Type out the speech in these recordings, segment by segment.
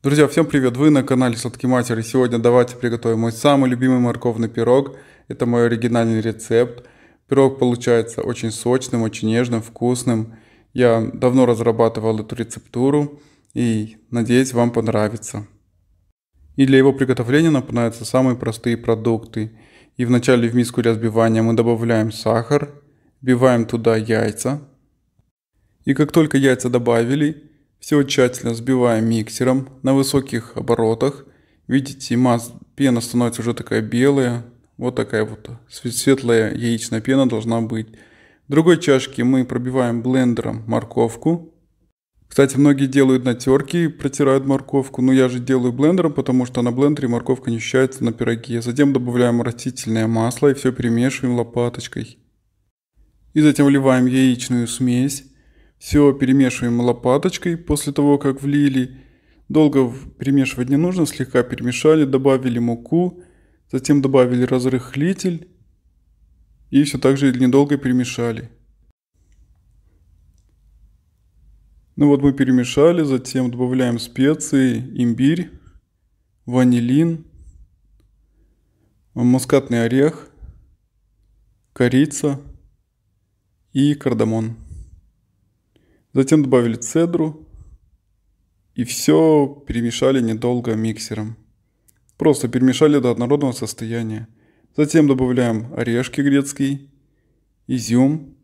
Друзья, всем привет! Вы на канале Сладкий Матер и Сегодня давайте приготовим мой самый любимый морковный пирог. Это мой оригинальный рецепт. Пирог получается очень сочным, очень нежным, вкусным. Я давно разрабатывал эту рецептуру и надеюсь вам понравится. И для его приготовления нам понадобятся самые простые продукты. И вначале в миску для взбивания мы добавляем сахар, вбиваем туда яйца. И как только яйца добавили, все тщательно взбиваем миксером на высоких оборотах. Видите, масса пена становится уже такая белая. Вот такая вот светлая яичная пена должна быть. В другой чашке мы пробиваем блендером морковку. Кстати, многие делают на терке, протирают морковку, но я же делаю блендером, потому что на блендере морковка не ощущается на пироге. Затем добавляем растительное масло и все перемешиваем лопаточкой. И затем вливаем яичную смесь. Все перемешиваем лопаточкой после того, как влили. Долго перемешивать не нужно, слегка перемешали, добавили муку, затем добавили разрыхлитель и все так же недолго перемешали. Ну вот мы перемешали, затем добавляем специи, имбирь, ванилин, мускатный орех, корица и кардамон. Затем добавили цедру и все перемешали недолго миксером. Просто перемешали до однородного состояния. Затем добавляем орешки грецкий, изюм.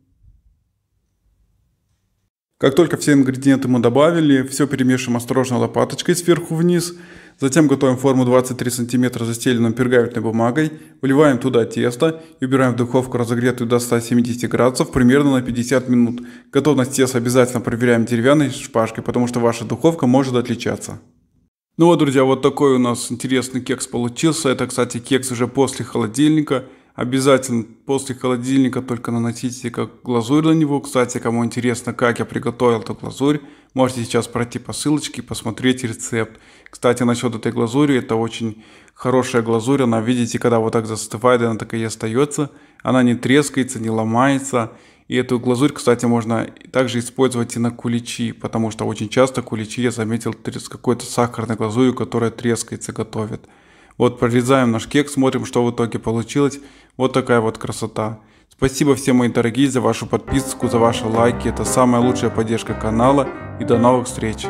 Как только все ингредиенты мы добавили, все перемешиваем осторожно лопаточкой сверху вниз – Затем готовим форму 23 см застеленную пергаментной бумагой, выливаем туда тесто и убираем в духовку разогретую до 170 градусов примерно на 50 минут. Готовность теста обязательно проверяем деревянной шпажкой, потому что ваша духовка может отличаться. Ну вот, друзья, вот такой у нас интересный кекс получился. Это, кстати, кекс уже после холодильника. Обязательно после холодильника только наносите как глазурь на него. Кстати, кому интересно, как я приготовил эту глазурь, можете сейчас пройти по ссылочке и посмотреть рецепт. Кстати, насчет этой глазури, это очень хорошая глазурь. Она, видите, когда вот так застывает, она такая и остается. Она не трескается, не ломается. И эту глазурь, кстати, можно также использовать и на куличи, потому что очень часто куличи, я заметил, с какой-то сахарной глазурью, которая трескается, готовят. Вот прорезаем наш кекс, смотрим, что в итоге получилось. Вот такая вот красота. Спасибо всем мои дорогие за вашу подписку, за ваши лайки. Это самая лучшая поддержка канала. И до новых встреч.